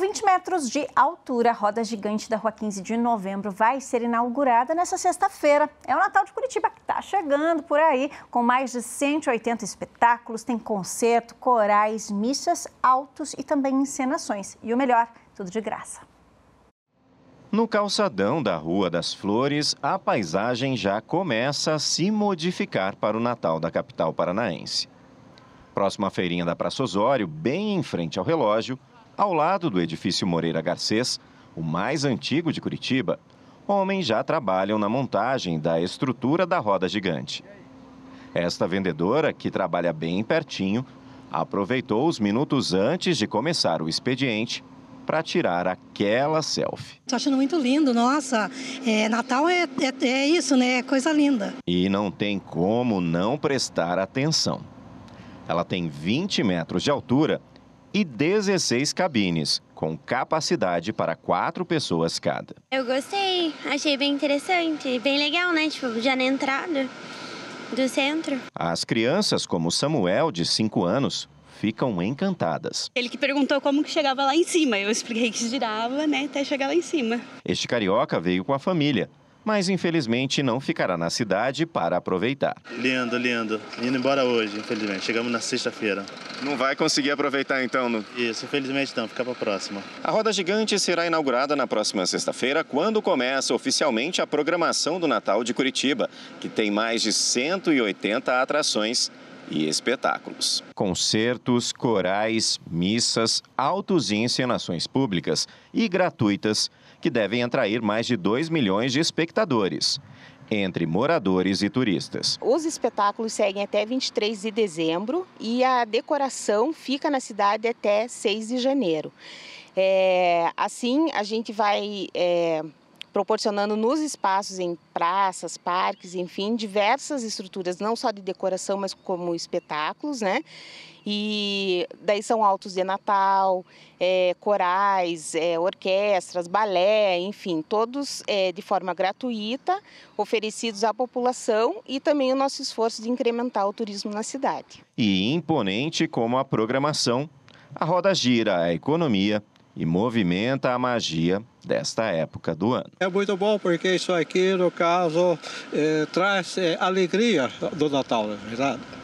Com 20 metros de altura, a roda gigante da Rua 15 de Novembro vai ser inaugurada nesta sexta-feira. É o Natal de Curitiba que está chegando por aí, com mais de 180 espetáculos, tem concerto, corais, missas, altos e também encenações. E o melhor, tudo de graça. No calçadão da Rua das Flores, a paisagem já começa a se modificar para o Natal da capital paranaense. Próxima feirinha da Praça Osório, bem em frente ao relógio, ao lado do edifício Moreira Garcês, o mais antigo de Curitiba, homens já trabalham na montagem da estrutura da roda gigante. Esta vendedora, que trabalha bem pertinho, aproveitou os minutos antes de começar o expediente para tirar aquela selfie. Estou achando muito lindo, nossa, é, Natal é, é, é, isso, né? É coisa linda. E não tem como não prestar atenção. Ela tem 20 metros de altura e 16 cabines, com capacidade para quatro pessoas cada. Eu gostei, achei bem interessante, bem legal, né? Tipo, já na entrada do centro. As crianças, como Samuel, de 5 anos, ficam encantadas. Ele que perguntou como que chegava lá em cima, eu expliquei que girava, né, até chegar lá em cima. Este carioca veio com a família mas infelizmente não ficará na cidade para aproveitar. Lindo, lindo. Indo embora hoje, infelizmente. Chegamos na sexta-feira. Não vai conseguir aproveitar então? No... Isso, infelizmente não. Fica para a próxima. A roda gigante será inaugurada na próxima sexta-feira, quando começa oficialmente a programação do Natal de Curitiba, que tem mais de 180 atrações e espetáculos. Concertos, corais, missas, autos e encenações públicas e gratuitas que devem atrair mais de 2 milhões de espectadores entre moradores e turistas. Os espetáculos seguem até 23 de dezembro e a decoração fica na cidade até 6 de janeiro. É, assim, a gente vai é, proporcionando nos espaços, em praças, parques, enfim, diversas estruturas, não só de decoração, mas como espetáculos, né? E daí são altos de Natal, é, corais, é, orquestras, balé, enfim, todos é, de forma gratuita, oferecidos à população e também o nosso esforço de incrementar o turismo na cidade. E imponente como a programação, a roda gira a economia e movimenta a magia desta época do ano. É muito bom porque isso aqui, no caso, eh, traz eh, alegria do Natal, é verdade.